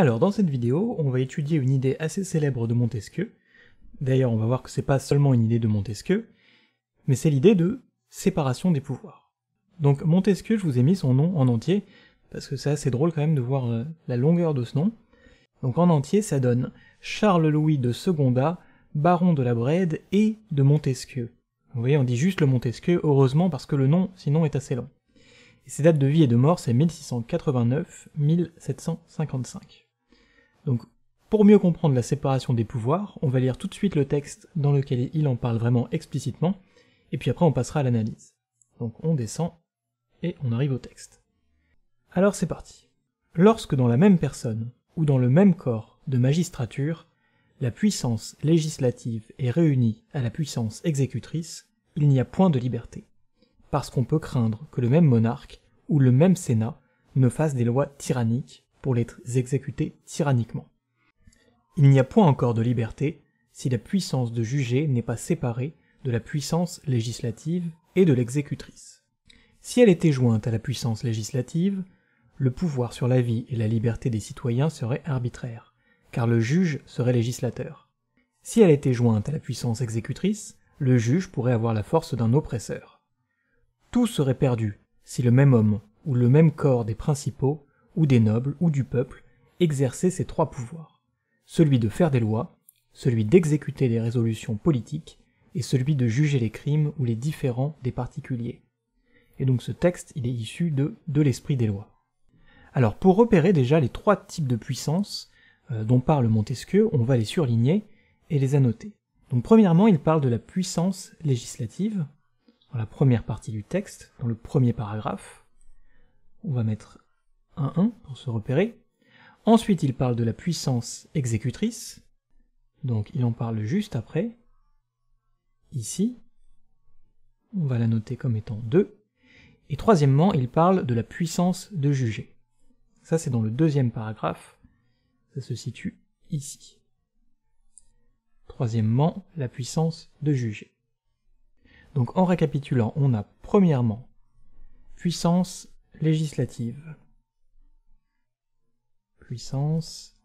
Alors dans cette vidéo, on va étudier une idée assez célèbre de Montesquieu. D'ailleurs, on va voir que c'est pas seulement une idée de Montesquieu, mais c'est l'idée de séparation des pouvoirs. Donc Montesquieu, je vous ai mis son nom en entier, parce que c'est assez drôle quand même de voir euh, la longueur de ce nom. Donc en entier, ça donne Charles-Louis de Seconda, baron de la Brède et de Montesquieu. Vous voyez, on dit juste le Montesquieu, heureusement, parce que le nom, sinon, est assez long. Et ses dates de vie et de mort, c'est 1689-1755. Donc, pour mieux comprendre la séparation des pouvoirs, on va lire tout de suite le texte dans lequel il en parle vraiment explicitement, et puis après on passera à l'analyse. Donc on descend et on arrive au texte. Alors c'est parti. Lorsque dans la même personne, ou dans le même corps de magistrature, la puissance législative est réunie à la puissance exécutrice, il n'y a point de liberté, parce qu'on peut craindre que le même monarque ou le même Sénat ne fasse des lois tyranniques pour les exécuter tyranniquement. Il n'y a point encore de liberté si la puissance de juger n'est pas séparée de la puissance législative et de l'exécutrice. Si elle était jointe à la puissance législative, le pouvoir sur la vie et la liberté des citoyens serait arbitraire, car le juge serait législateur. Si elle était jointe à la puissance exécutrice, le juge pourrait avoir la force d'un oppresseur. Tout serait perdu si le même homme ou le même corps des principaux ou des nobles ou du peuple exercer ces trois pouvoirs, celui de faire des lois, celui d'exécuter les résolutions politiques et celui de juger les crimes ou les différends des particuliers. Et donc ce texte, il est issu de De l'esprit des lois. Alors pour repérer déjà les trois types de puissance euh, dont parle Montesquieu, on va les surligner et les annoter. Donc premièrement, il parle de la puissance législative, dans la première partie du texte, dans le premier paragraphe. On va mettre 1, 1 pour se repérer. Ensuite, il parle de la puissance exécutrice, donc il en parle juste après. Ici, on va la noter comme étant 2. Et troisièmement, il parle de la puissance de juger. Ça, c'est dans le deuxième paragraphe. Ça se situe ici. Troisièmement, la puissance de juger. Donc en récapitulant, on a premièrement puissance législative puissance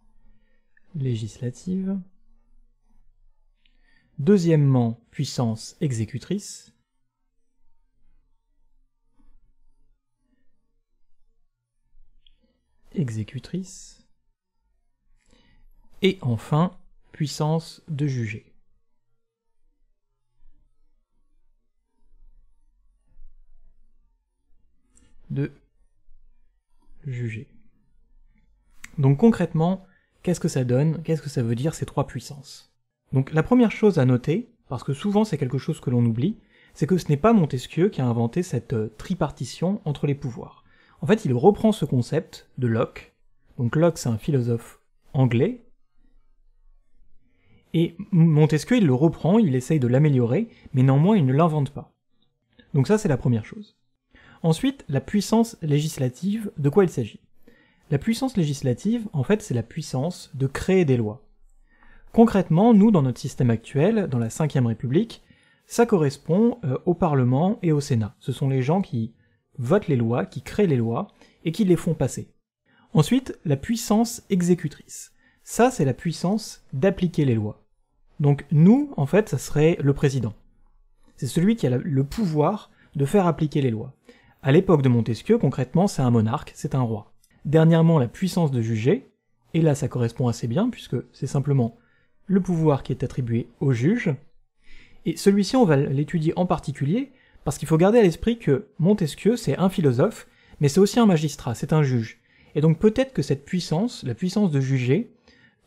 législative. Deuxièmement, puissance exécutrice. Exécutrice. Et enfin, puissance de juger. De juger. Donc concrètement, qu'est-ce que ça donne Qu'est-ce que ça veut dire ces trois puissances Donc la première chose à noter, parce que souvent c'est quelque chose que l'on oublie, c'est que ce n'est pas Montesquieu qui a inventé cette euh, tripartition entre les pouvoirs. En fait, il reprend ce concept de Locke. Donc Locke, c'est un philosophe anglais. Et Montesquieu, il le reprend, il essaye de l'améliorer, mais néanmoins, il ne l'invente pas. Donc ça, c'est la première chose. Ensuite, la puissance législative, de quoi il s'agit la puissance législative, en fait, c'est la puissance de créer des lois. Concrètement, nous, dans notre système actuel, dans la Ve République, ça correspond euh, au Parlement et au Sénat. Ce sont les gens qui votent les lois, qui créent les lois, et qui les font passer. Ensuite, la puissance exécutrice. Ça, c'est la puissance d'appliquer les lois. Donc nous, en fait, ça serait le président. C'est celui qui a le pouvoir de faire appliquer les lois. À l'époque de Montesquieu, concrètement, c'est un monarque, c'est un roi. Dernièrement, la puissance de juger, et là ça correspond assez bien, puisque c'est simplement le pouvoir qui est attribué au juge. Et celui-ci, on va l'étudier en particulier, parce qu'il faut garder à l'esprit que Montesquieu, c'est un philosophe, mais c'est aussi un magistrat, c'est un juge. Et donc peut-être que cette puissance, la puissance de juger,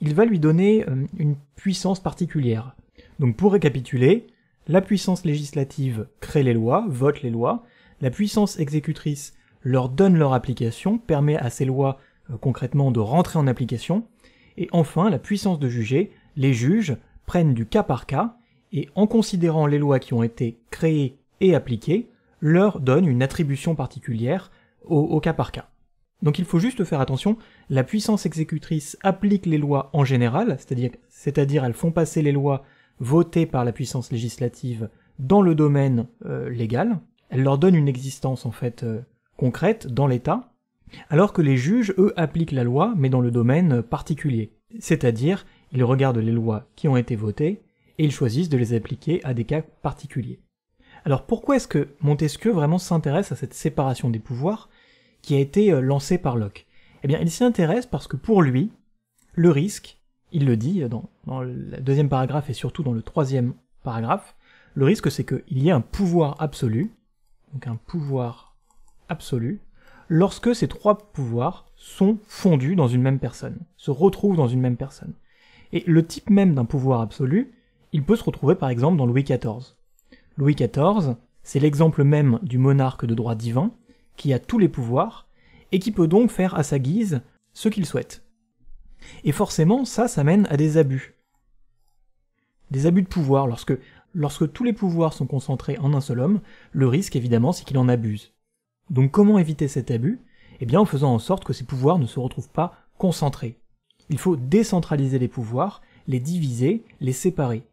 il va lui donner euh, une puissance particulière. Donc pour récapituler, la puissance législative crée les lois, vote les lois, la puissance exécutrice leur donne leur application, permet à ces lois euh, concrètement de rentrer en application, et enfin la puissance de juger, les juges prennent du cas par cas, et en considérant les lois qui ont été créées et appliquées, leur donne une attribution particulière au, cas par cas. Donc il faut juste faire attention, la puissance exécutrice applique les lois en général, c'est-à-dire, cest à elles font passer les lois votées par la puissance législative dans le domaine euh, légal, elles leur donnent une existence en fait euh, concrète dans l'État, alors que les juges, eux, appliquent la loi, mais dans le domaine particulier. C'est-à-dire, ils regardent les lois qui ont été votées et ils choisissent de les appliquer à des cas particuliers. Alors pourquoi est-ce que Montesquieu vraiment s'intéresse à cette séparation des pouvoirs qui a été euh, lancée par Locke Eh bien, il s'y intéresse parce que pour lui, le risque, il le dit euh, dans, le deuxième paragraphe et surtout dans le troisième paragraphe, le risque c'est qu'il y ait un pouvoir absolu, donc un pouvoir absolu, lorsque ces trois pouvoirs sont fondus dans une même personne, se retrouvent dans une même personne. Et le type même d'un pouvoir absolu, il peut se retrouver par exemple dans Louis XIV. Louis XIV, c'est l'exemple même du monarque de droit divin, qui a tous les pouvoirs, et qui peut donc faire à sa guise ce qu'il souhaite. Et forcément, ça, ça mène à des abus. Des abus de pouvoir, lorsque, lorsque tous les pouvoirs sont concentrés en un seul homme, le risque évidemment c'est qu'il en abuse. Donc comment éviter cet abus Eh bien en faisant en sorte que ces pouvoirs ne se retrouvent pas concentrés. Il faut décentraliser les pouvoirs, les diviser, les séparer.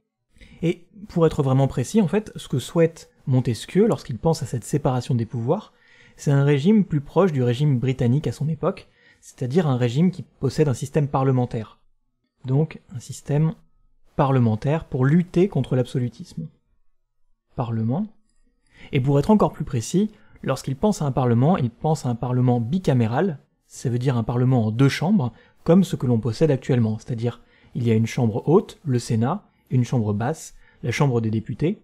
Et pour être vraiment précis, en fait, ce que souhaite Montesquieu lorsqu'il pense à cette séparation des pouvoirs, c'est un régime plus proche du régime britannique à son époque, c'est-à-dire un régime qui possède un système parlementaire. Donc un système parlementaire pour lutter contre l'absolutisme. Parlement. Et pour être encore plus précis, Lorsqu'il pense à un Parlement, il pense à un Parlement bicaméral, ça veut dire un Parlement en deux chambres, comme ce que l'on possède actuellement, c'est-à-dire il y a une chambre haute, le Sénat, et une chambre basse, la Chambre des députés,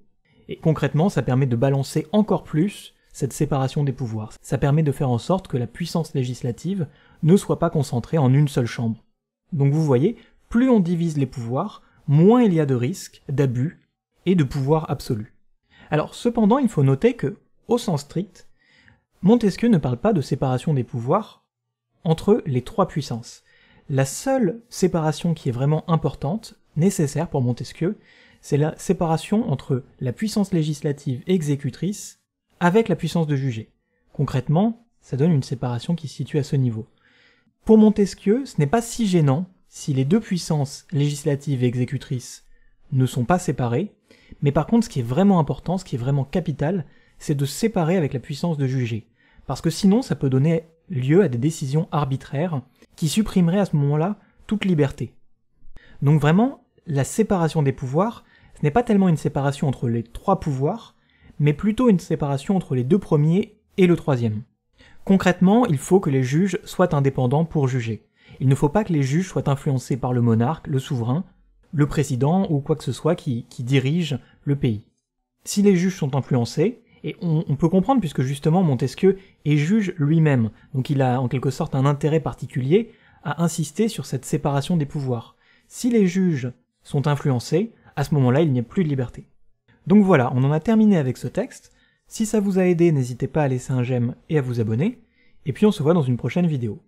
et concrètement ça permet de balancer encore plus cette séparation des pouvoirs. Ça permet de faire en sorte que la puissance législative ne soit pas concentrée en une seule chambre. Donc vous voyez, plus on divise les pouvoirs, moins il y a de risques, d'abus et de pouvoir absolu. Alors cependant, il faut noter que, au sens strict, Montesquieu ne parle pas de séparation des pouvoirs entre les trois puissances. La seule séparation qui est vraiment importante, nécessaire pour Montesquieu, c'est la séparation entre la puissance législative et exécutrice avec la puissance de juger. Concrètement, ça donne une séparation qui se situe à ce niveau. Pour Montesquieu, ce n'est pas si gênant si les deux puissances législatives et exécutrice ne sont pas séparées, mais par contre ce qui est vraiment important, ce qui est vraiment capital, c'est de séparer avec la puissance de juger parce que sinon ça peut donner lieu à des décisions arbitraires qui supprimeraient à ce moment-là toute liberté. Donc vraiment, la séparation des pouvoirs, ce n'est pas tellement une séparation entre les trois pouvoirs, mais plutôt une séparation entre les deux premiers et le troisième. Concrètement, il faut que les juges soient indépendants pour juger. Il ne faut pas que les juges soient influencés par le monarque, le souverain, le président ou quoi que ce soit qui, qui dirige le pays. Si les juges sont influencés, et on, peut comprendre puisque justement Montesquieu est juge lui-même, donc il a en quelque sorte un intérêt particulier à insister sur cette séparation des pouvoirs. Si les juges sont influencés, à ce moment-là il n'y a plus de liberté. Donc voilà, on en a terminé avec ce texte. Si ça vous a aidé, n'hésitez pas à laisser un j'aime et à vous abonner, et puis on se voit dans une prochaine vidéo.